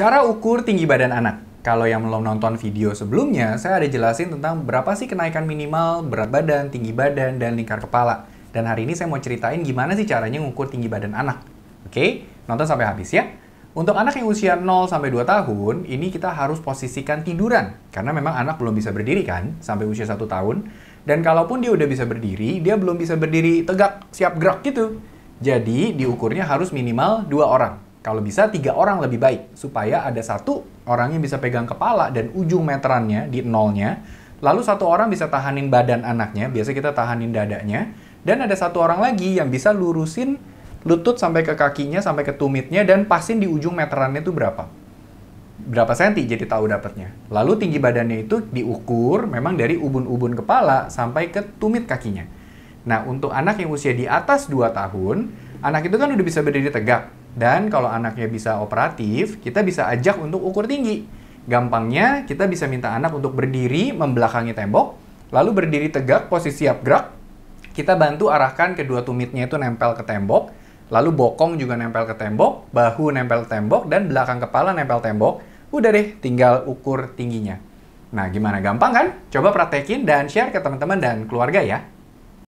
Cara ukur tinggi badan anak. Kalau yang belum nonton video sebelumnya, saya ada jelasin tentang berapa sih kenaikan minimal, berat badan, tinggi badan, dan lingkar kepala. Dan hari ini saya mau ceritain gimana sih caranya ngukur tinggi badan anak. Oke, nonton sampai habis ya. Untuk anak yang usia 0 sampai 2 tahun, ini kita harus posisikan tiduran. Karena memang anak belum bisa berdiri kan, sampai usia 1 tahun. Dan kalaupun dia udah bisa berdiri, dia belum bisa berdiri tegak, siap gerak gitu. Jadi diukurnya harus minimal dua orang. Kalau bisa tiga orang lebih baik, supaya ada satu orang yang bisa pegang kepala dan ujung meterannya di nolnya, lalu satu orang bisa tahanin badan anaknya, biasa kita tahanin dadanya, dan ada satu orang lagi yang bisa lurusin lutut sampai ke kakinya, sampai ke tumitnya, dan pasin di ujung meterannya itu berapa. Berapa senti jadi tahu dapatnya. Lalu tinggi badannya itu diukur memang dari ubun-ubun kepala sampai ke tumit kakinya. Nah, untuk anak yang usia di atas 2 tahun, anak itu kan udah bisa berdiri tegak. Dan kalau anaknya bisa operatif, kita bisa ajak untuk ukur tinggi. Gampangnya, kita bisa minta anak untuk berdiri membelakangi tembok, lalu berdiri tegak posisi siap gerak. Kita bantu arahkan kedua tumitnya itu nempel ke tembok, lalu bokong juga nempel ke tembok, bahu nempel ke tembok, dan belakang kepala nempel tembok. Udah deh, tinggal ukur tingginya. Nah, gimana? Gampang kan? Coba praktekin dan share ke teman-teman dan keluarga ya.